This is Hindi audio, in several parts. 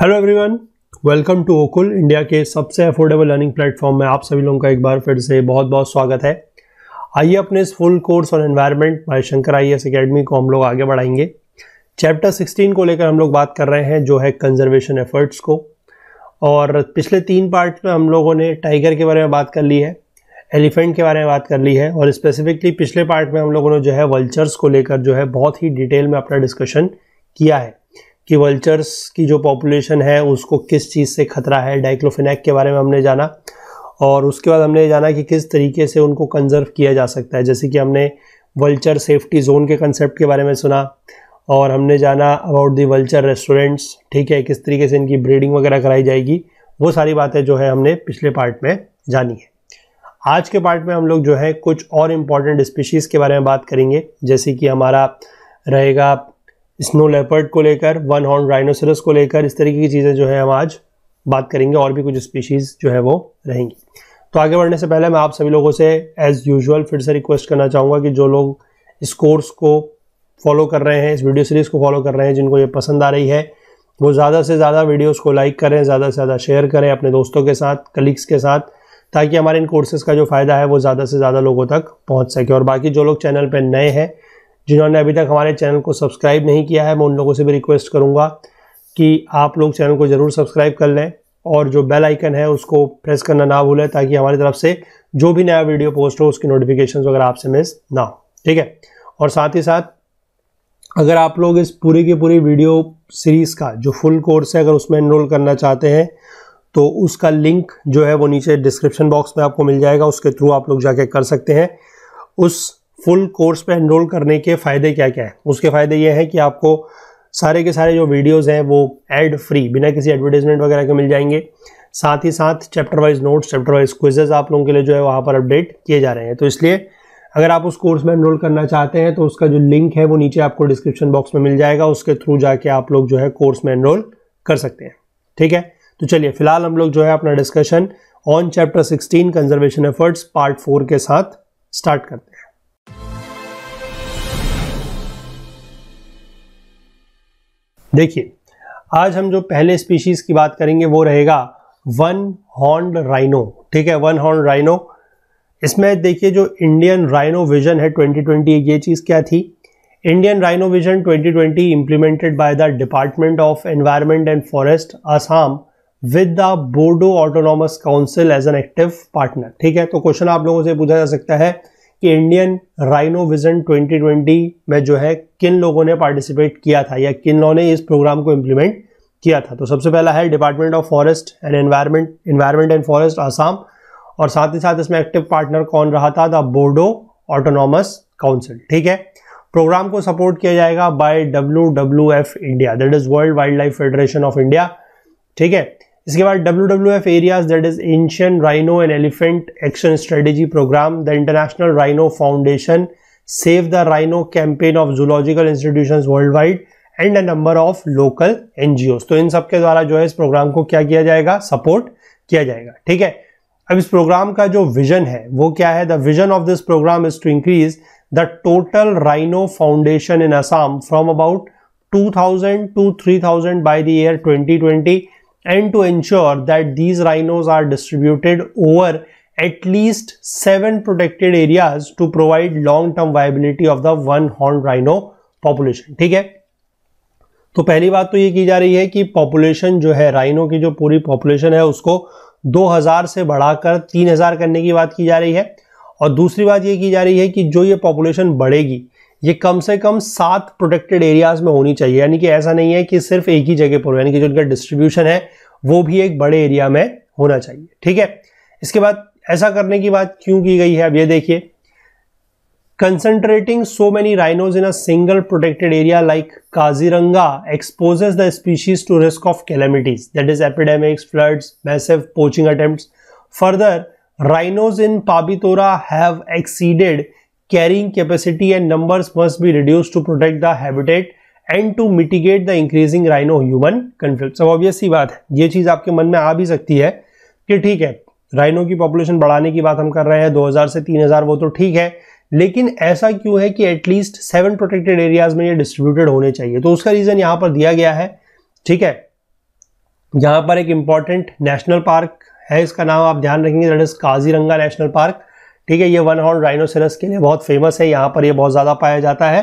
हेलो एवरीवन वेलकम टू ओकुल इंडिया के सबसे अफोर्डेबल लर्निंग प्लेटफॉर्म में आप सभी लोगों का एक बार फिर से बहुत बहुत स्वागत है आइए अपने इस full course on environment by Shankar I S academy को हम लोग आगे बढ़ाएंगे चैप्टर 16 को लेकर हम लोग बात कर रहे हैं जो है कंजर्वेशन एफर्ट्स को और पिछले तीन पार्ट में हम लोगों ने टाइगर के बारे में बात कर ली है एलिफेंट के बारे में बात कर ली है और स्पेसिफिकली पिछले पार्ट में हम लोगों ने जो है वल्चर्स को लेकर जो है बहुत ही डिटेल में अपना डिस्कशन किया है कि वल्चर्स की जो पॉपुलेशन है उसको किस चीज़ से खतरा है डाइक्लोफिनैक के बारे में हमने जाना और उसके बाद हमने जाना कि किस तरीके से उनको कंजर्व किया जा सकता है जैसे कि हमने वल्चर सेफ्टी जोन के कंसेप्ट के बारे में सुना और हमने जाना अबाउट दी वल्चर रेस्टोरेंट्स ठीक है किस तरीके से इनकी ब्रीडिंग वगैरह कराई जाएगी वो सारी बातें जो है हमने पिछले पार्ट में जानी है आज के पार्ट में हम लोग जो है कुछ और इम्पॉर्टेंट स्पीशीज़ के बारे में बात करेंगे जैसे कि हमारा रहेगा स्नो लेपर्ड को लेकर वन हॉर्न राइनोसरस को लेकर इस तरीके की चीज़ें जो है हम आज बात करेंगे और भी कुछ स्पीशीज़ जो है वो रहेंगी तो आगे बढ़ने से पहले मैं आप सभी लोगों से एज़ यूजुअल फिर से रिक्वेस्ट करना चाहूँगा कि जो लोग इस कोर्स को फॉलो कर रहे हैं इस वीडियो सीरीज़ को फॉलो कर रहे हैं जिनको ये पसंद आ रही है वो ज़्यादा से ज़्यादा वीडियोस को लाइक करें ज़्यादा से ज़्यादा शेयर करें अपने दोस्तों के साथ कलीग्स के साथ ताकि हमारे इन कोर्सेज़ का जो फ़ायदा है वो ज़्यादा से ज़्यादा लोगों तक पहुँच सके और बाकी जो लोग चैनल पर नए हैं जिन्होंने अभी तक हमारे चैनल को सब्सक्राइब नहीं किया है मैं उन लोगों से भी रिक्वेस्ट करूँगा कि आप लोग चैनल को ज़रूर सब्सक्राइब कर लें और जो बेल आइकन है उसको प्रेस करना ना भूलें ताकि हमारी तरफ से जो भी नया वीडियो पोस्ट हो उसकी नोटिफिकेशन वगैरह आपसे मिस ना हो ठीक है और साथ ही साथ अगर आप लोग इस पूरी की पूरी वीडियो सीरीज़ का जो फुल कोर्स है अगर उसमें इनरोल करना चाहते हैं तो उसका लिंक जो है वो नीचे डिस्क्रिप्शन बॉक्स में आपको मिल जाएगा उसके थ्रू आप लोग जाके कर सकते हैं उस फुल कोर्स पे एनरोल करने के फ़ायदे क्या क्या हैं उसके फ़ायदे ये हैं कि आपको सारे के सारे जो वीडियोस हैं वो एड फ्री बिना किसी एडवर्टीजमेंट वगैरह के मिल जाएंगे साथ ही साथ chapter wise notes chapter wise quizzes आप लोगों के लिए जो है वहाँ पर अपडेट किए जा रहे हैं तो इसलिए अगर आप उस कोर्स में एनरोल करना चाहते हैं तो उसका जो लिंक है वो नीचे आपको डिस्क्रिप्शन बॉक्स में मिल जाएगा उसके थ्रू जाके आप लोग जो है कोर्स में एनरोल कर सकते हैं ठीक है तो चलिए फिलहाल हम लोग जो है अपना discussion on chapter 16 conservation efforts part four के साथ स्टार्ट करते हैं देखिए आज हम जो पहले स्पीशीज की बात करेंगे वो रहेगा वन हॉर्न राइनो ठीक है वन हॉर्न राइनो इसमें देखिए जो इंडियन राइनो विजन है 2020 ये चीज़ क्या थी Indian rhino vision 2020 implemented by the department of environment and forest Assam with the Bodo autonomous council as an active partner ठीक है तो क्वेश्चन आप लोगों से पूछा जा सकता है कि इंडियन राइनो विजन 2020 में जो है किन लोगों ने पार्टिसिपेट किया था या किन लोगों ने इस प्रोग्राम को इम्प्लीमेंट किया था तो सबसे पहला है department of forest and environment environment and forest Assam और साथ ही साथ इसमें एक्टिव पार्टनर कौन रहा था द बोर्डो ऑटोनॉमस काउंसिल ठीक है प्रोग्राम को सपोर्ट किया जाएगा by W W F India that is world wildlife federation of India ठीक है इसके बाद W W F areas that is Asian rhino and elephant action strategy programme the international rhino foundation save the rhino campaign of zoological institution worldwide and a number of local NGO तो इन सबके द्वारा जो है इस प्रोग्राम को क्या किया जाएगा सपोर्ट किया जाएगा ठीक है अब इस प्रोग्राम का जो विजन है वो क्या है the vision of this programme is to increase the total rhino foundation in Assam from about two thousand three thousand by the year twenty twenty and to ensure that these rhinos are distributed over at least seven protected areas to provide long-term viability of the one horned rhino population ठीक है तो पहली बात तो ये की जा रही है कि पॉपुलेशन जो है राइनो की जो पूरी पॉपुलेशन है उसको 2000 से बढ़ाकर 3000 करने की बात की जा रही है और दूसरी बात ये की जा रही है कि जो ये पॉपुलेशन बढ़ेगी ये कम से कम सात प्रोटेक्टेड एरियाज में होनी चाहिए यानी कि ऐसा नहीं है कि सिर्फ एक ही जगह पर हो यानी कि जो उनका डिस्ट्रीब्यूशन है वो भी एक बड़े एरिया में होना चाहिए ठीक है इसके बाद ऐसा करने की बात क्यों की गई है अब ये देखिए concentrating so many rhinos in a protected area like Kaziranga exposes the species to risk of calamities that is epidemics floods massive poaching attempt further rhinos in Pabitora have exceeded carrying capacity and numbers must be reduced to protect the habitat and to mitigate the increasing rhino human conflict सब ऑब्वियस ही बात है ये चीज़ आपके मन में आ भी सकती है कि ठीक है राइनो की पॉपुलेशन बढ़ाने की बात हम कर रहे हैं 2000 से 3000 वो तो ठीक है लेकिन ऐसा क्यों है कि एटलीस्ट सेवन प्रोटेक्टेड एरियाज में ये डिस्ट्रीब्यूटेड होने चाहिए तो उसका रीज़न यहाँ पर दिया गया है ठीक है यहाँ पर एक इंपॉर्टेंट नेशनल पार्क है इसका नाम आप ध्यान रखेंगे that is Kaziranga national park ठीक है ये वन हॉर्न राइनोसेरस के लिए बहुत फेमस है यहाँ पर ये बहुत ज़्यादा पाया जाता है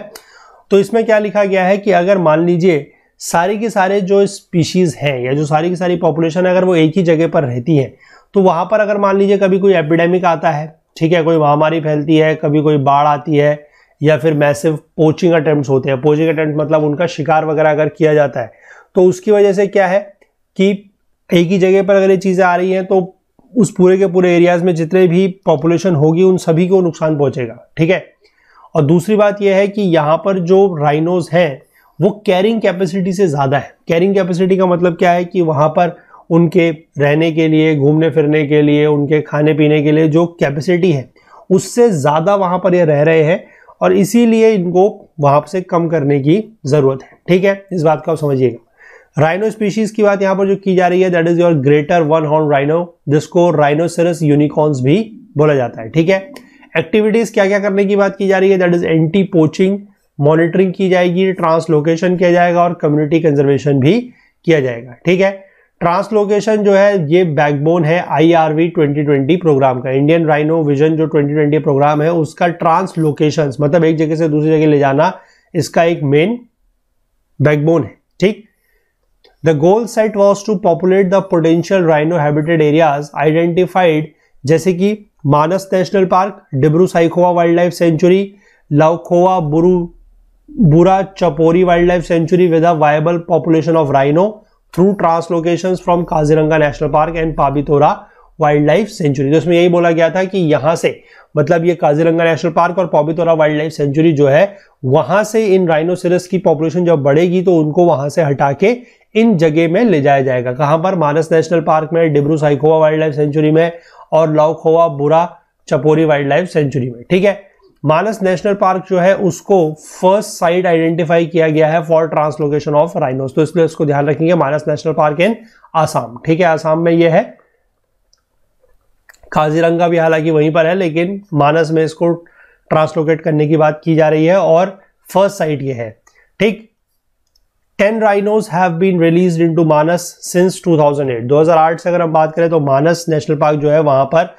तो इसमें क्या लिखा गया है कि अगर मान लीजिए सारी के सारे जो स्पीशीज़ हैं या जो सारी की सारी पॉपुलेशन है अगर वो एक ही जगह पर रहती है तो वहाँ पर अगर मान लीजिए कभी कोई एपिडेमिक आता है ठीक है कोई महामारी फैलती है कभी कोई बाढ़ आती है या फिर मैसिव पोचिंग अटैम्प्ट होते हैं पोचिंग अटैम्प्ट मतलब उनका शिकार वगैरह अगर किया जाता है तो उसकी वजह से क्या है कि एक ही जगह पर अगर ये चीज़ें आ रही हैं तो उस पूरे के पूरे एरियाज़ में जितने भी पॉपुलेशन होगी उन सभी को नुकसान पहुंचेगा ठीक है और दूसरी बात यह है कि यहाँ पर जो राइनोज हैं वो कैरिंग कैपेसिटी से ज़्यादा है कैरिंग कैपेसिटी का मतलब क्या है कि वहाँ पर उनके रहने के लिए घूमने फिरने के लिए उनके खाने पीने के लिए जो कैपेसिटी है उससे ज़्यादा वहाँ पर ये रह रहे हैं और इसीलिए इनको वहाँ से कम करने की ज़रूरत है ठीक है इस बात का आप समझिएगा राइनो स्पीशीज की बात यहां पर जो की जा रही है that is your greater one horn rhino जिसको राइनोसेरस यूनिकॉर्न्स भी बोला जाता है ठीक है एक्टिविटीज क्या क्या करने की बात की जा रही है that is anti poaching monitoring की जाएगी ट्रांसलोकेशन किया जाएगा और कम्युनिटी कंजर्वेशन भी किया जाएगा ठीक है ट्रांसलोकेशन जो है ये बैकबोन है आईआरवी 2020 प्रोग्राम का इंडियन राइनो विजन जो 2020 प्रोग्राम है उसका ट्रांसलोकेशन मतलब एक जगह से दूसरी जगह ले जाना इसका एक मेन बैकबोन है ठीक The goal set was to populate the potential rhino habitat areas identified जैसे कि Manas national park Dibru Saikhowa wildlife sanctuary Laokhowa बुरू Burachapori wildlife sanctuary with a viable population of rhino through translocation from Kaziranga national park and Pabitora wildlife sanctuary तो इसमें यही बोला गया था कि यहाँ से मतलब ये काजीरंगा नेशनल पार्क और पॉबितोरा वाइल्ड लाइफ सेंचुरी जो है वहां से इन राइनोसिरस की पॉपुलेशन जब बढ़ेगी तो उनको वहां से हटा के इन जगह में ले जाया जाएगा कहां पर मानस नेशनल पार्क में Dibru Saikhowa wildlife sanctuary में और लाउखोवा बुरा चपोरी वाइल्ड लाइफ सेंचुरी में ठीक है मानस नेशनल पार्क जो है उसको फर्स्ट साइट आइडेंटिफाई किया गया है फॉर ट्रांसलोकेशन ऑफ राइनोस तो इसलिए इसको ध्यान रखेंगे Manas national park in Assam ठीक है आसाम में यह है काजीरंगा भी हालांकि वहीं पर है लेकिन मानस में इसको ट्रांसलोकेट करने की बात की जा रही है और फर्स्ट साइट यह है ठीक ten rhinos have been release into Manas since 2008 2008 से अगर हम बात करें तो मानस नेशनल पार्क जो है वहां पर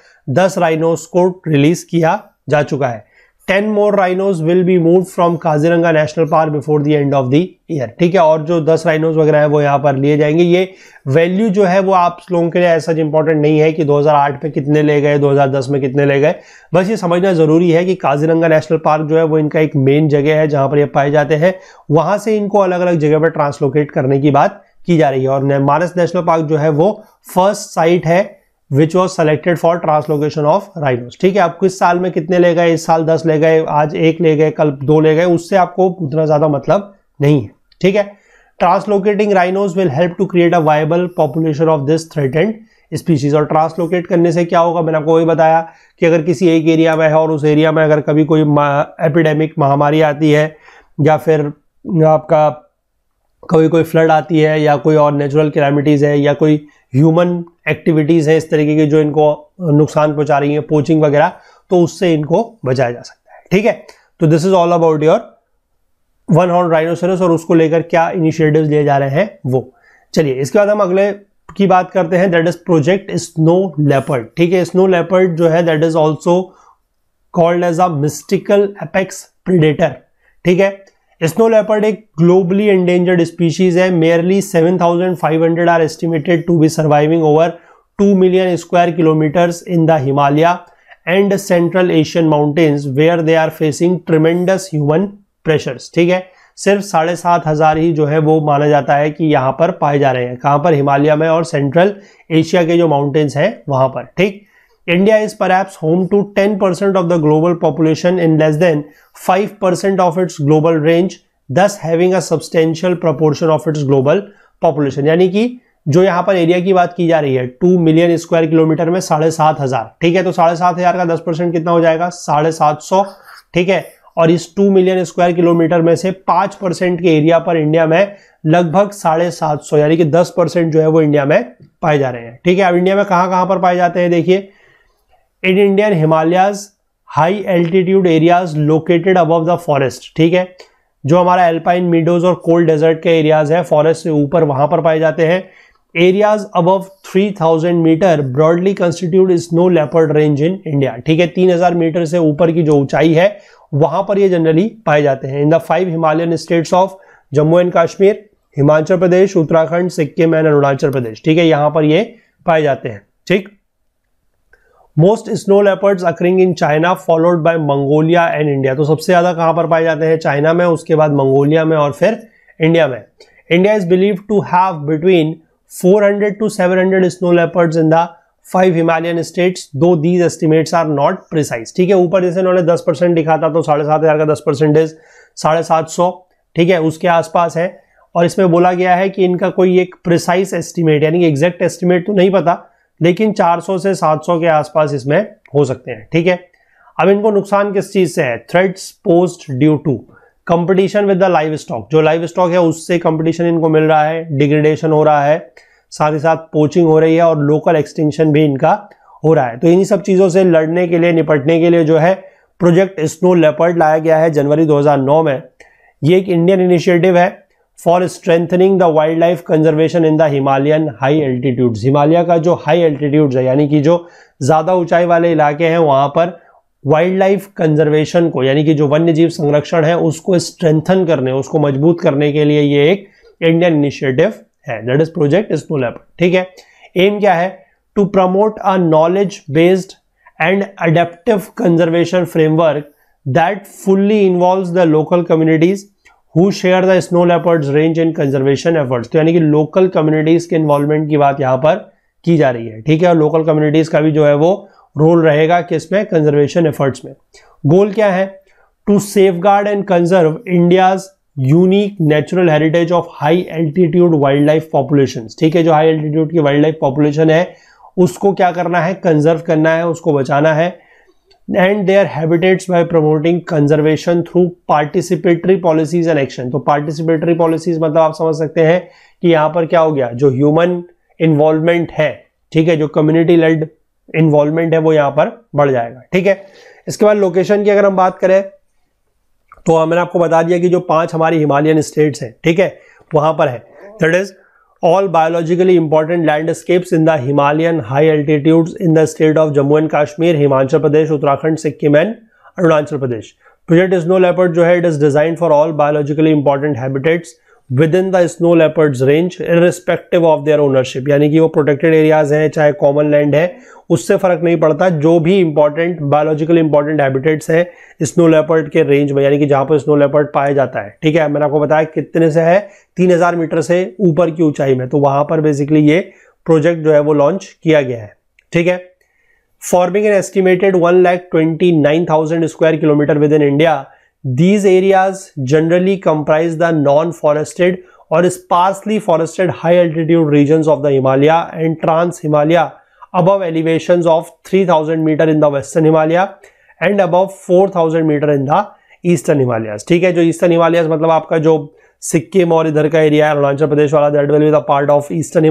दस राइनोज को रिलीज किया जा चुका है ten more rhinos will be move from Kaziranga national park before the end of the year ठीक है और जो दस राइनोज वगैरह है वो यहाँ पर लिए जाएंगे ये वैल्यू जो है वो आप लोगों के लिए ऐसा इंपॉर्टेंट नहीं है कि 2008 में कितने ले गए 2010 में कितने ले गए बस ये समझना ज़रूरी है कि काजीरंगा नेशनल पार्क जो है वो इनका एक मेन जगह है जहाँ पर ये पाए जाते हैं वहाँ से इनको अलग अलग जगह पर ट्रांसलोकेट करने की बात की जा रही है और मानस नेशनल पार्क जो है वो फर्स्ट साइट है which was selected for translocation of rhinos ठीक है आप किस साल में कितने ले गए इस साल दस ले गए आज एक ले गए कल दो ले गए उससे आपको उतना ज़्यादा मतलब नहीं है ठीक है translocating rhinos will help to create a viable population of this threatened species और ट्रांसलोकेट करने से क्या होगा मैंने आपको वही बताया कि अगर किसी एक एरिया में है और उस एरिया में अगर कभी कोई एपिडेमिक महामारी आती है या फिर आपका कभी कोई फ्लड आती है या कोई और नेचुरल कैलामिटीज़ है या कोई ह्यूमन एक्टिविटीज़ हैं इस तरीके की जो इनको नुकसान पहुंचा रही हैं पोचिंग वगैरह तो उससे इनको बचाया जा सकता है ठीक है तो this is all about your one horn rhinoceros और उसको लेकर क्या इनिशिएटिव्स लिए जा रहे हैं वो चलिए इसके बाद हम अगले की बात करते हैं that is project snow leopard ठीक है स्नो लेपर्ड जो है that is also called as a mystical apex predator ठीक है स्नो लेपर्ड एक ग्लोबली एंडेंजर्ड स्पीशीज है merely 7,500 are estimated to be surviving over 2 million square kilometres in the Himalaya and central Asian mountains where they are facing tremendous human pressures ठीक है सिर्फ साढ़े सात हज़ार ही जो है वो माना जाता है कि यहाँ पर पाए जा रहे हैं कहाँ पर हिमालय में और सेंट्रल एशिया के जो माउंटेन्स हैं वहाँ पर ठीक India is perhaps home to 10% of the global population and less than 5% of its global range, thus having a substantial proportion of its global population. यानी कि जो यहाँ पर एरिया की बात की जा रही है टू मिलियन स्क्वायर किलोमीटर में साढ़े सात हजार ठीक है तो साढ़े सात हजार का दस परसेंट कितना हो जाएगा साढ़े सात सौ ठीक है और इस टू मिलियन स्क्वायर किलोमीटर में से पांच परसेंट के एरिया पर इंडिया में लगभग साढ़े सात सौ यानी कि दस परसेंट जो है वो इंडिया में पाए जा रहे हैं ठीक है अब इंडिया में कहां कहां पर पाए जाते हैं देखिए in Indian Himalayas high altitude areas located above the forest ठीक है जो हमारा एल्पाइन मीडोज और कोल्ड डेजर्ट के एरियाज है फॉरेस्ट से ऊपर वहां पर पाए जाते हैं areas above 3000 metre broadly constitute snow leopard range in India ठीक है 3000 मीटर से ऊपर की जो ऊंचाई है वहां पर ये जनरली पाए जाते हैं in the five Himalayan states of Jammu and Kashmir Himachal Pradesh Uttarakhand Sikkim and Arunachal Pradesh ठीक है यहां पर ये पाए जाते हैं ठीक most snow leopards occurring in China followed by Mongolia and India तो सबसे ज्यादा कहां पर पाए जाते हैं चाइना में उसके बाद मंगोलिया में और फिर इंडिया में India is believe to have between 400 to 700 snow leopards in the five Himalayan states though these estimates are not precise ठीक है ऊपर जैसे उन्होंने दस परसेंट लिखा था तो साढ़े सात हज़ार का दस परसेंट इज साढ़े सात सौ ठीक है उसके आसपास है और इसमें बोला गया है कि इनका कोई एक प्रिसाइज एस्टिमेट यानी कि एग्जैक्ट एस्टिमेट तो नहीं पता लेकिन 400 से 700 के आसपास इसमें हो सकते हैं ठीक है अब इनको नुकसान किस चीज़ से है threats posed due to competition with the livestock जो लाइव स्टॉक है उससे कंपटीशन इनको मिल रहा है डिग्रेडेशन हो रहा है साथ ही साथ पोचिंग हो रही है और लोकल एक्सटेंशन भी इनका हो रहा है तो इन्हीं सब चीज़ों से लड़ने के लिए निपटने के लिए जो है प्रोजेक्ट स्नो लेपर्ड लाया गया है जनवरी 2009 में ये एक इंडियन इनिशिएटिव है for strengthening the wildlife conservation in the Himalayan high altitude Himalaya का जो हाई एल्टीट्यूड है यानी कि जो ज़्यादा ऊंचाई वाले इलाके हैं वहां पर वाइल्ड लाइफ कंजर्वेशन को यानी कि जो वन्य जीव संरक्षण है उसको स्ट्रेंथन करने उसको मजबूत करने के लिए ये एक इंडियन इनिशिएटिव है that is project snow leopard ठीक है एम क्या है to promote a knowledge based and adaptive conservation framework that fully involve the local communities who share the snow leopards range in conservation efforts तो यानी कि लोकल कम्युनिटीज के इन्वॉल्वमेंट की बात यहाँ पर की जा रही है ठीक है और लोकल कम्युनिटीज का भी जो है वो रोल रहेगा किसमें कंजर्वेशन एफर्ट्स में गोल क्या है to safeguard and conserve India's unique natural heritage of high altitude wildlife population ठीक है जो हाई एल्टीट्यूड की वाइल्ड लाइफ पॉपुलेशन है उसको क्या करना है कंजर्व करना है उसको बचाना है and their habitats by promoting conservation through participatory policies and action तो पार्टिसिपेटरी पॉलिसीज मतलब आप समझ सकते हैं कि यहां पर क्या हो गया जो ह्यूमन इन्वॉल्वमेंट है ठीक है जो कम्युनिटी लेड इन्वॉल्वमेंट है वो यहां पर बढ़ जाएगा ठीक है इसके बाद लोकेशन की अगर हम बात करें तो मैंने आपको बता दिया कि जो पांच हमारी हिमालयन स्टेट्स हैं ठीक है वहां पर है that is all biologically important landscapes in the Himalayan high altitudes in the state of Jammu and Kashmir Himachal Pradesh Uttarakhand Sikkim and Arunachal Pradesh project is no leopard जो है it is design for all biologically important habitats within the snow leopards range irrespective of their ownership यानी कि वो प्रोटेक्टेड एरियाज हैं चाहे कॉमन लैंड है उससे फर्क नहीं पड़ता जो भी इंपॉर्टेंट बायोलॉजिकल इंपॉर्टेंट हैबिटेट्स हैं स्नो लेपर्ड के रेंज में यानी कि जहां पर स्नो लेपर्ड पाया जाता है ठीक है मैंने आपको बताया कितने से है तीन हजार मीटर से ऊपर की ऊंचाई में तो वहां पर बेसिकली ये प्रोजेक्ट जो है वो लॉन्च किया गया है ठीक है forming an estimated one lakh twenty nine thousand square kilometre within India These areas generally comprise the non-forested or sparsely forested high altitude regions of the Himalaya and Trans-Himalaya above elevations of 3000 meter in the western Himalaya and above 4000 meter in the Eastern Himalayas. ठीक है जो ईस्टर्न हिमालयाज मतलब आपका जो सिक्किम और इधर का एरिया है अरुणाचल प्रदेश वाला that will be the part of eastern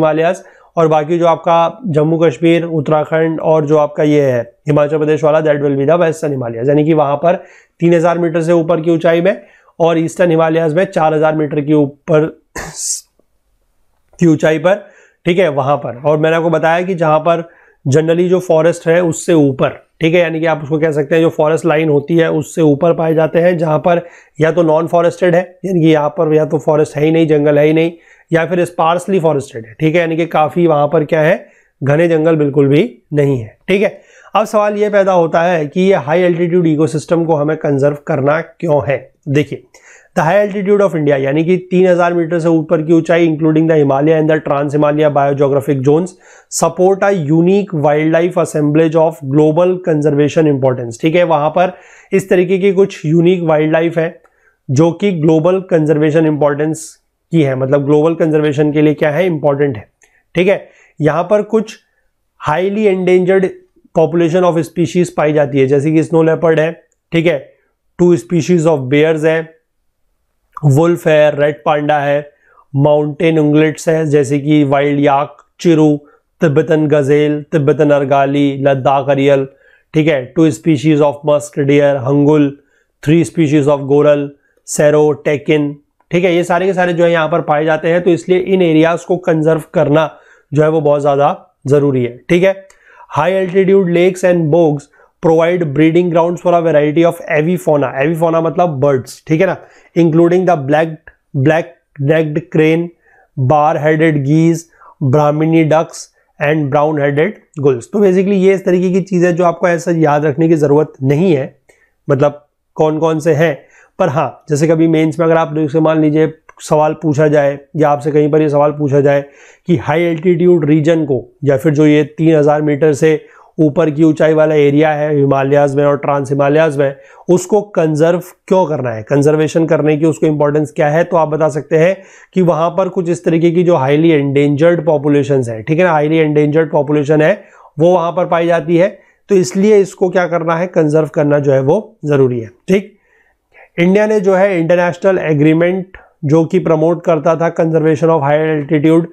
और बाकी जो आपका जम्मू कश्मीर उत्तराखंड और जो आपका ये है हिमाचल प्रदेश वाला that will be the western Himalayas यानी कि वहाँ पर 3000 मीटर से ऊपर की ऊंचाई में और ईस्टर्न हिमालयाज में 4000 मीटर की ऊपर की ऊंचाई पर ठीक है वहाँ पर और मैंने आपको बताया कि जहाँ पर जनरली जो फॉरेस्ट है उससे ऊपर ठीक है यानी कि आप उसको कह सकते हैं जो फॉरेस्ट लाइन होती है उससे ऊपर पाए जाते हैं जहाँ पर या तो नॉन फॉरेस्टेड है यानी कि यहाँ पर या तो फॉरेस्ट है ही नहीं जंगल है ही नहीं या फिर स्पार्सली फॉरेस्टेड है ठीक है यानी कि काफ़ी वहाँ पर क्या है घने जंगल बिल्कुल भी नहीं है ठीक है अब सवाल यह पैदा होता है कि ये हाई एल्टीट्यूड इकोसिस्टम को हमें कंजर्व करना क्यों है देखिए the high altitude of India यानी कि 3000 मीटर से ऊपर की ऊंचाई including the Himalaya and the trans Himalaya biogeographic zones support a unique wildlife assemblage of global conservation importance ठीक है वहां पर इस तरीके की कुछ यूनिक वाइल्ड लाइफ है जो कि ग्लोबल कंजर्वेशन इंपॉर्टेंस की है मतलब ग्लोबल कंजर्वेशन के लिए क्या है इंपॉर्टेंट है ठीक है यहां पर कुछ highly endangered population of species पाई जाती है जैसे कि स्नो लेपर्ड है ठीक है टू स्पीशीज ऑफ बेयर्स है वुल्फ है रेड पांडा है माउंटेन उंगलेट्स है जैसे कि wild yak chiru Tibetan gazelle Tibetan argali Ladakh urial ठीक है two species of musk deer hangul three species of goral serow takin ठीक है ये सारे के सारे जो है यहाँ पर पाए जाते हैं तो इसलिए इन एरियाज को कंजर्व करना जो है वो बहुत ज़्यादा ज़रूरी है ठीक है high altitude lakes and bogs provide breeding ground for a variety of avifauna avifauna मतलब बर्ड्स ठीक है ना including the black black necked crane bar headed geese Brahminy ducks and brown headed gulls तो बेसिकली ये इस तरीके की चीज़ें जो आपको ऐसा याद रखने की ज़रूरत नहीं है मतलब कौन कौन से हैं पर हाँ जैसे कभी मेंस में अगर आप जैसे मान लीजिए सवाल पूछा जाए या आपसे कहीं पर ये सवाल पूछा जाए कि हाई एल्टीट्यूड रीजन को या फिर जो ये तीन हज़ार मीटर से ऊपर की ऊंचाई वाला एरिया है हिमालयाज में और ट्रांस हिमालयाज में उसको कंजर्व क्यों करना है कंजर्वेशन करने की उसको इंपॉर्टेंस क्या है तो आप बता सकते हैं कि वहां पर कुछ इस तरीके की जो हाईली एंडेंजर्ड पॉपुलेशन है ठीक है ना हाईली एंडेंजर्ड पॉपुलेशन है वो वहां पर पाई जाती है तो इसलिए इसको क्या करना है कंजर्व करना जो है वो जरूरी है ठीक इंडिया ने जो है इंटरनेशनल एग्रीमेंट जो कि प्रमोट करता था conservation of high altitude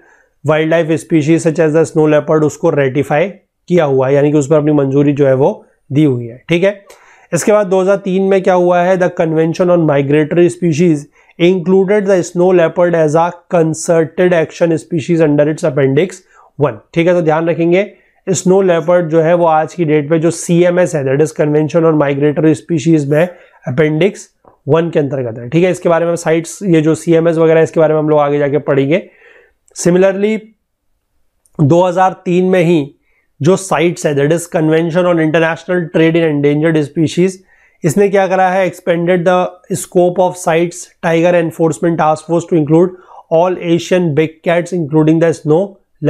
wildlife species such as the snow leopard उसको रेटिफाई किया हुआ है यानी कि उस पर अपनी मंजूरी जो है वो दी हुई है ठीक है इसके बाद 2003 में क्या हुआ है the convention on migratory species included the snow leopard as a concerted action species under its appendix one ठीक है तो ध्यान रखेंगे स्नो लेपर्ड जो है वो आज की डेट पे जो सी एम एस है that is convention on migratory species में अपेंडिक्स वन के अंतर्गत है ठीक है इसके बारे में साइट्स ये जो सी वगैरह इसके बारे में हम लोग आगे जाके पढ़ेंगे सिमिलरली 2003 में ही जो साइट्स है that is convention on international trade in endangered species इसने क्या करा है expanded the scope of CITES tiger enforcement task force to include all Asian big cats including the snow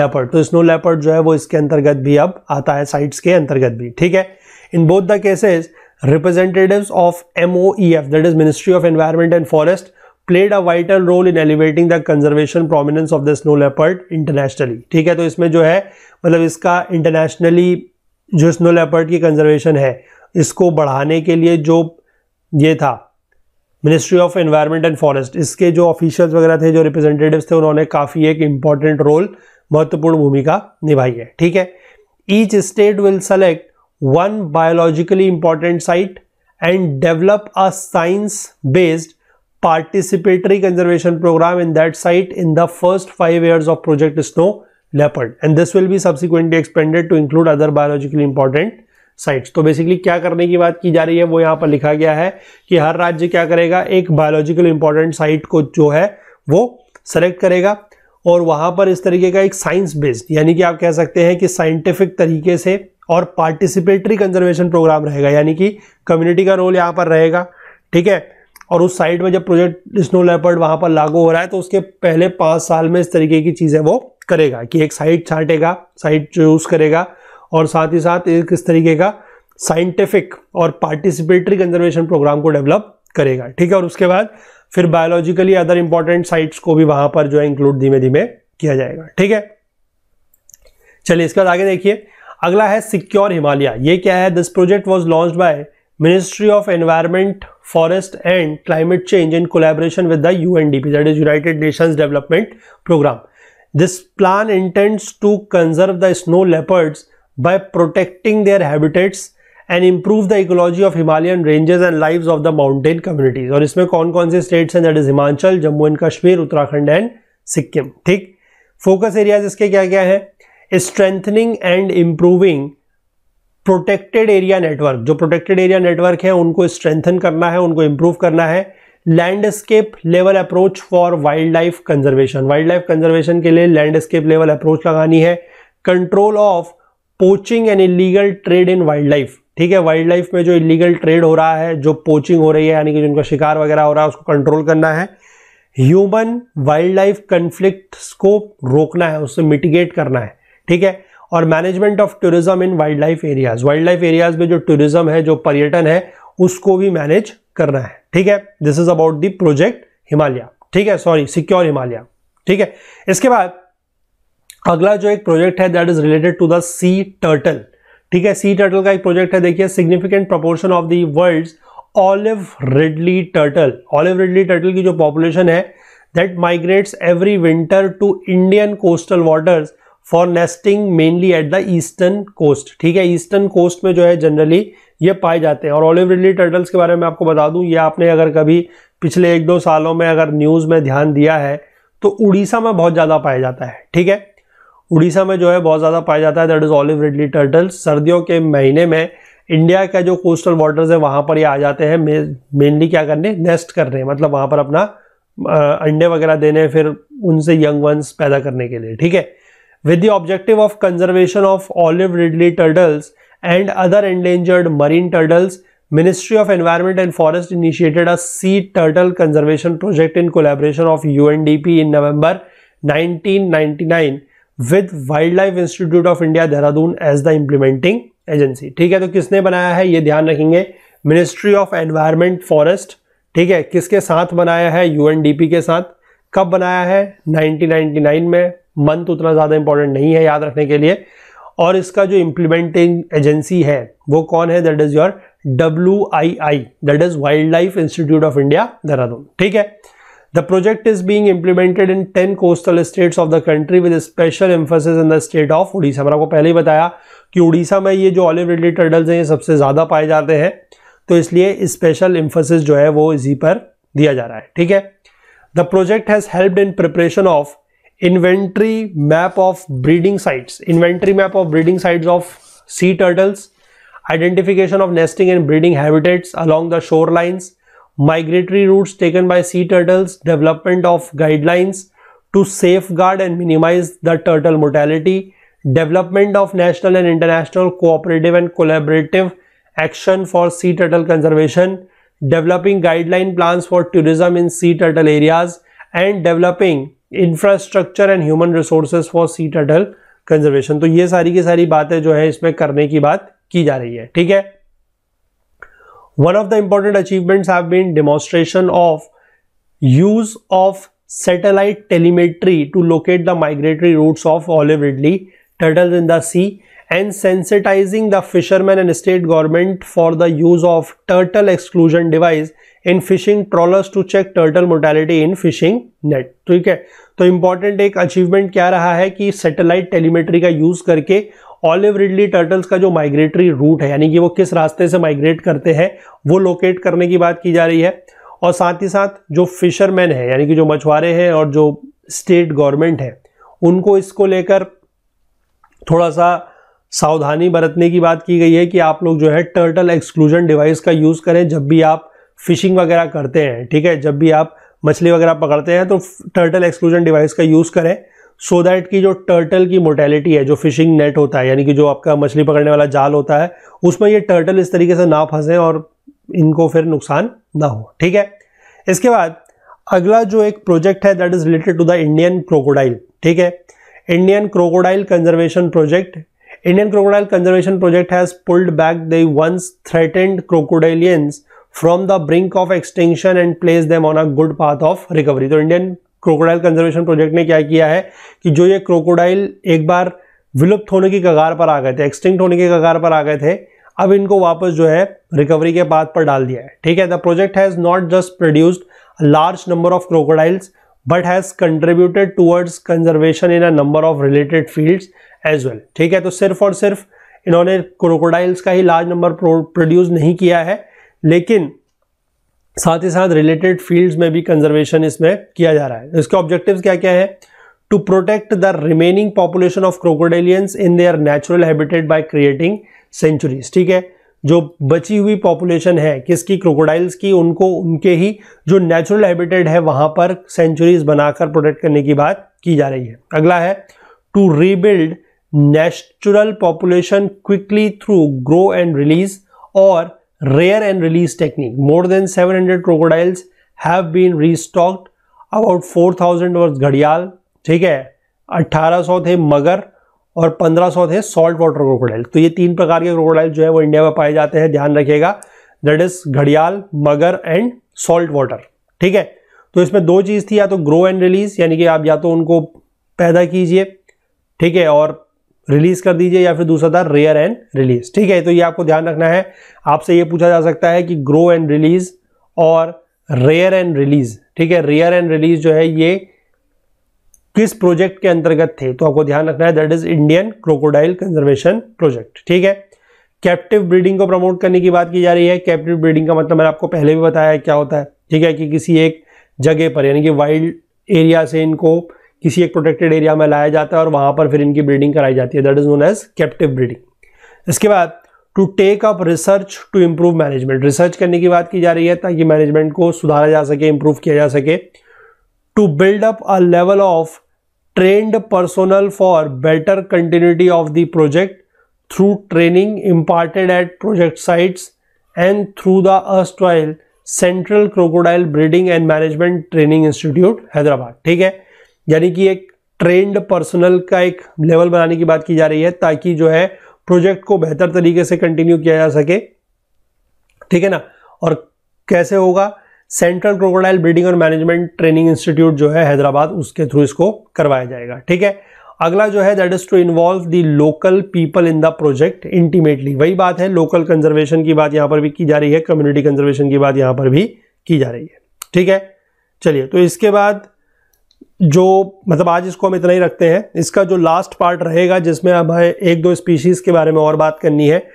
leopard तो स्नो लेपर्ड जो है वो इसके अंतर्गत भी अब आता है साइट्स के अंतर्गत भी ठीक है in both the cases Representatives of MOEF, that is Ministry of Environment and Forest, played a vital role in elevating the conservation prominence of the snow leopard internationally. ठीक है तो इसमें जो है मतलब इसका इंटरनेशनली जो स्नो लेपर्ड की कंजर्वेशन है इसको बढ़ाने के लिए जो ये था ministry of environment and forest इसके जो ऑफिशियल्स वगैरह थे जो रिप्रेजेंटेटिव्स थे उन्होंने काफ़ी एक इम्पॉर्टेंट रोल महत्वपूर्ण भूमिका निभाई है ठीक है each state will select one biologically important site and develop a science based participatory conservation program in that site in the first five years of project snow leopard and this will be subsequently expanded to include other biologically important sites तो बेसिकली क्या करने की बात की जा रही है वो यहाँ पर लिखा गया है कि हर राज्य क्या करेगा एक बायोलॉजिकल इंपॉर्टेंट साइट को जो है वो सेलेक्ट करेगा और वहाँ पर इस तरीके का एक साइंस बेस्ड यानी कि आप कह सकते हैं कि साइंटिफिक तरीके से और पार्टिसिपेटरी कंजर्वेशन प्रोग्राम रहेगा यानी कि कम्युनिटी का रोल यहाँ पर रहेगा ठीक है और उस साइड में जब प्रोजेक्ट स्नो लेपर्ड वहाँ पर लागू हो रहा है तो उसके पहले पाँच साल में इस तरीके की चीज़ें वो करेगा कि एक साइट छाटेगा साइट चूज करेगा और साथ ही साथ एक इस तरीके का साइंटिफिक और पार्टिसिपेटरी कंजर्वेशन प्रोग्राम को डेवलप करेगा ठीक है और उसके बाद फिर बायोलॉजिकली अदर इंपॉर्टेंट साइट्स को भी वहां पर जो है इंक्लूड धीमे धीमे किया जाएगा ठीक है चलिए इसके बाद आगे देखिए अगला है सिक्योर हिमालय ये क्या है this project was launch by ministry of environment forest and climate change in collaboration with the U N D P that is United Nations development programme this plan intends to conserve the snow leopards by protecting their habitats and improve the ecology of Himalayan ranges and live of the mountain communities और इसमें कौन कौन से स्टेट्स हैं that is Himachal Jammu and Kashmir Uttarakhand and Sikkim ठीक फोकस एरियाज इसके क्या क्या हैं strengthening and improving protected area network जो प्रोटेक्टेड एरिया नेटवर्क है उनको स्ट्रेंथन करना है उनको इम्प्रूव करना है landscape level approach for wildlife conservation wildlife conservation के लिए लैंडस्केप लेवल अप्रोच लगानी है control of poaching and illegal trade in wildlife ठीक है वाइल्ड लाइफ में जो इलीगल ट्रेड हो रहा है जो पोचिंग हो रही है यानी कि जिनका शिकार वगैरह हो रहा है उसको कंट्रोल करना है ह्यूमन वाइल्ड लाइफ कंफ्लिक्ट को रोकना है उससे मिटिगेट करना है ठीक है और management of tourism in wildlife areas wildlife areas में जो टूरिज्म है जो पर्यटन है उसको भी मैनेज करना है ठीक है this is about the project Himalaya ठीक है सॉरी सिक्योर हिमालय ठीक है इसके बाद अगला जो एक प्रोजेक्ट है that is related to the sea turtle ठीक है सी टर्टल का एक प्रोजेक्ट है देखिए significant proportion of the world olive ridley turtle olive ridley turtle की जो पॉपुलेशन है that migrates every winter to Indian coastal waters for nesting mainly at the eastern coast ठीक है ईस्टर्न कोस्ट में जो है जनरली ये पाए जाते हैं और ऑलिव रिडली टर्टल्स के बारे में आपको बता दूं ये आपने अगर कभी पिछले एक दो सालों में अगर न्यूज़ में ध्यान दिया है तो उड़ीसा में बहुत ज़्यादा पाया जाता है ठीक है उड़ीसा में जो है बहुत ज़्यादा पाया जाता है that is olive ridley turtles सर्दियों के महीने में इंडिया का जो कोस्टल वाटर्स है वहाँ पर ये आ जाते हैं मेनली क्या करने नेस्ट करने मतलब वहाँ पर अपना अंडे वगैरह देने फिर उनसे यंग वंस पैदा करने के लिए ठीक है with the objective of conservation of olive ridley turtles and other endangered marine turtles ministry of environment and forest initiated a sea turtle conservation project in collaboration of undp in november 1999 with wildlife institute of India Dehradun as the implementing agency ठीक है तो किसने बनाया है ये ध्यान रखेंगे मिनिस्ट्री ऑफ एनवायरमेंट फॉरेस्ट ठीक है किसके साथ बनाया है यूएनडीपी के साथ कब बनाया है 1999 में मंथ उतना ज़्यादा इंपॉर्टेंट नहीं है याद रखने के लिए और इसका जो इम्प्लीमेंटिंग एजेंसी है वो कौन है that is your W I I that is wildlife institute of India Dehradun ठीक है the project is being implemented in ten coastal states of the country with special emphasis in the state of Orissa मैंने आपको पहले ही बताया कि उड़ीसा में ये जो ऑलिव रिलेटेड टर्डल्स हैं ये सबसे ज़्यादा पाए जाते हैं तो इसलिए स्पेशल इम्फोसिस जो है वो इसी पर दिया जा रहा है ठीक है The project has helped in preparation of inventory map of breeding sites, inventory map of breeding sites of sea turtles, identification of nesting and breeding habitats along the shorelines, migratory routes taken by sea turtles, development of guidelines to safeguard and minimize the turtle mortality, development of national and international cooperative and collaborative action for sea turtle conservation, developing guideline plans for tourism in sea turtle areas and developing infrastructure and human resources for sea turtle conservation तो ये सारी की सारी बातें जो है इसमें करने की बात की जा रही है ठीक है one of the important achievements have been demonstration of use of satellite telemetry to locate the migratory routes of olive ridley turtles in the sea and sensitising the fisherman and state government for the use of turtle exclusion device in fishing trawlers to check turtle mortality in fishing net ठीक है तो इंपॉर्टेंट एक अचीवमेंट क्या रहा है कि सेटेलाइट टेलीमेट्री का यूज करके ऑलिव रिडली टर्टल्स का जो माइग्रेटरी रूट है यानी कि वो किस रास्ते से माइग्रेट करते हैं वो लोकेट करने की बात की जा रही है और साथ ही साथ जो फिशरमैन है यानी कि जो मछुआरे हैं और जो स्टेट गवर्नमेंट है उनको इसको लेकर थोड़ा सा सावधानी बरतने की बात की गई है कि आप लोग जो है टर्टल एक्सक्लूजन डिवाइस का यूज़ करें जब भी आप फिशिंग वगैरह करते हैं ठीक है जब भी आप मछली वगैरह पकड़ते हैं तो टर्टल एक्सक्लूजन डिवाइस का यूज़ करें सो so दैट की जो टर्टल की मोटेलिटी है जो फिशिंग नेट होता है यानी कि जो आपका मछली पकड़ने वाला जाल होता है उसमें ये टर्टल इस तरीके से ना फंसे और इनको फिर नुकसान ना हो ठीक है इसके बाद अगला जो एक प्रोजेक्ट है that is related to the Indian crocodile ठीक है Indian crocodile conservation project Indian crocodile conservation project has pulled back the once threatened crocodilians from the brink of extension and place them on a good path of recovery तो इंडियन क्रोकोडाइल कंजर्वेशन प्रोजेक्ट ने क्या किया है कि जो ये क्रोकोडाइल एक बार विलुप्त होने की कगार पर आ गए थे एक्सटिंक्ट होने के कगार पर आ गए थे अब इनको वापस जो है रिकवरी के पाथ पर डाल दिया है ठीक है the project has not just produced large number of crocodiles but has contributed towards conservation in a number of related fields as well ठीक है तो सिर्फ और सिर्फ इन्होंने क्रोकोडाइल्स का ही लार्ज नंबर प्रोड्यूस नहीं किया है लेकिन साथ ही साथ रिलेटेड फील्ड्स में भी कंजर्वेशन इसमें किया जा रहा है तो इसके ऑब्जेक्टिव्स क्या क्या है to protect the remaining population of crocodilians in their natural habitat by creating sanctuaries ठीक है जो बची हुई पॉपुलेशन है किसकी क्रोकोडाइल्स की उनको उनके ही जो नेचुरल हैबिटेट है वहां पर सेंचुरीज बनाकर प्रोटेक्ट करने की बात की जा रही है अगला है to rebuild natural population quickly through grow and release और rear and release technique more than 700 crocodiles have been restocked. About 4000 वर्स घड़ियाल ठीक है 1800 थे मगर और 1500 थे सॉल्ट वाटर क्रोकोडाइल तो ये तीन प्रकार के क्रोकोडाइल जो है वो इंडिया में पाए जाते हैं ध्यान रखिएगा दैट इज घड़ियाल मगर एंड सॉल्ट वाटर ठीक है तो इसमें दो चीज़ थी या तो ग्रो एंड रिलीज यानी कि आप या तो उनको पैदा कीजिए ठीक है और रिलीज कर दीजिए या फिर दूसरा था रेयर एंड रिलीज ठीक है तो ये आपको ध्यान रखना है आपसे ये पूछा जा सकता है कि ग्रो एंड रिलीज और रेयर एंड रिलीज ठीक है रेयर एंड रिलीज जो है ये किस प्रोजेक्ट के अंतर्गत थे तो आपको ध्यान रखना है that is Indian crocodile conservation project ठीक है कैप्टिव ब्रीडिंग को प्रमोट करने की बात की जा रही है कैप्टिव ब्रीडिंग का मतलब मैंने आपको पहले भी बताया है क्या होता है ठीक है कि किसी एक जगह पर यानी कि वाइल्ड एरिया से इनको किसी एक प्रोटेक्टेड एरिया में लाया जाता है और वहां पर फिर इनकी ब्रीडिंग कराई जाती है that is known as captive breeding इसके बाद to take up research to improve management research करने की बात की जा रही है ताकि मैनेजमेंट को सुधारा जा सके इम्प्रूव किया जा सके to build up a level of trained personnel for better continuity of the project through training imparted at project sites and through the erstwhile Central Crocodile Breeding and Management Training Institute Hyderabad ठीक है यानी कि एक ट्रेंड पर्सनल का एक लेवल बनाने की बात की जा रही है ताकि जो है प्रोजेक्ट को बेहतर तरीके से कंटिन्यू किया जा सके ठीक है ना और कैसे होगा सेंट्रल क्रोकोडाइल ब्रीडिंग और मैनेजमेंट ट्रेनिंग इंस्टीट्यूट जो है हैदराबाद उसके थ्रू इसको करवाया जाएगा ठीक है अगला जो है that is to involve the local people in the project intimately वही बात है लोकल कंजर्वेशन की बात यहां पर भी की जा रही है कम्युनिटी कंजर्वेशन की बात यहां पर भी की जा रही है ठीक है चलिए तो इसके बाद जो मतलब आज इसको हम इतना ही रखते हैं इसका जो लास्ट पार्ट रहेगा जिसमें अब एक दो स्पीशीज़ के बारे में और बात करनी है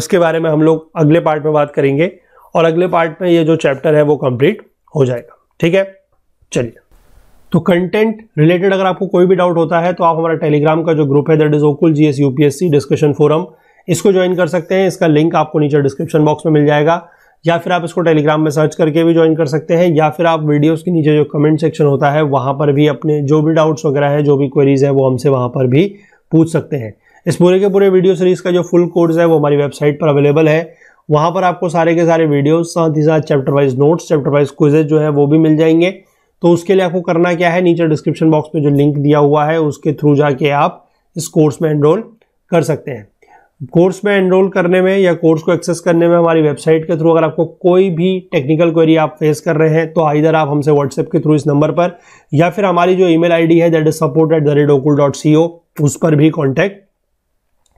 उसके बारे में हम लोग अगले पार्ट में बात करेंगे और अगले पार्ट में ये जो चैप्टर है वो कंप्लीट हो जाएगा ठीक है चलिए तो कंटेंट रिलेटेड अगर आपको कोई भी डाउट होता है तो आप हमारा टेलीग्राम का जो ग्रुप है that is Okul G S U discussion forum इसको ज्वाइन कर सकते हैं इसका लिंक आपको नीचे डिस्क्रिप्शन बॉक्स में मिल जाएगा या फिर आप इसको टेलीग्राम में सर्च करके भी ज्वाइन कर सकते हैं या फिर आप वीडियोस के नीचे जो कमेंट सेक्शन होता है वहाँ पर भी अपने जो भी डाउट्स वगैरह है जो भी क्वेरीज है वो हमसे वहाँ पर भी पूछ सकते हैं इस पूरे के पूरे वीडियो सीरीज़ का जो फुल कोर्स है वो हमारी वेबसाइट पर अवेलेबल है वहाँ पर आपको सारे के सारे वीडियोज़ साथ ही साथ chapter wise notes chapter wise quizzes जो है वो भी मिल जाएंगे तो उसके लिए आपको करना क्या है नीचे डिस्क्रिप्शन बॉक्स में जो लिंक दिया हुआ है उसके थ्रू जाके आप इस कोर्स में एनरोल कर सकते हैं कोर्स में एनरोल करने में या कोर्स को एक्सेस करने में हमारी वेबसाइट के थ्रू अगर आपको कोई भी टेक्निकल क्वेरी आप फेस कर रहे हैं तो इधर आप हमसे व्हाट्सएप के थ्रू इस नंबर पर या फिर हमारी जो ईमेल आईडी है that is support at the rate Okul dot C O उस पर भी कॉन्टैक्ट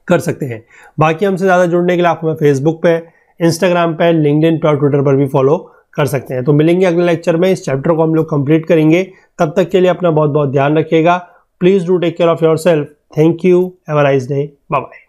कर सकते हैं बाकी हमसे ज़्यादा जुड़ने के लिए आप हमें फेसबुक पर इंस्टाग्राम पर लिंकड इन और ट्विटर पर भी फॉलो कर सकते हैं तो मिलेंगे अगले लेक्चर में इस चैप्टर को हम लोग कंप्लीट करेंगे तब तक के लिए अपना बहुत बहुत ध्यान रखिएगा please do take care of yourself thank you have a nice day bye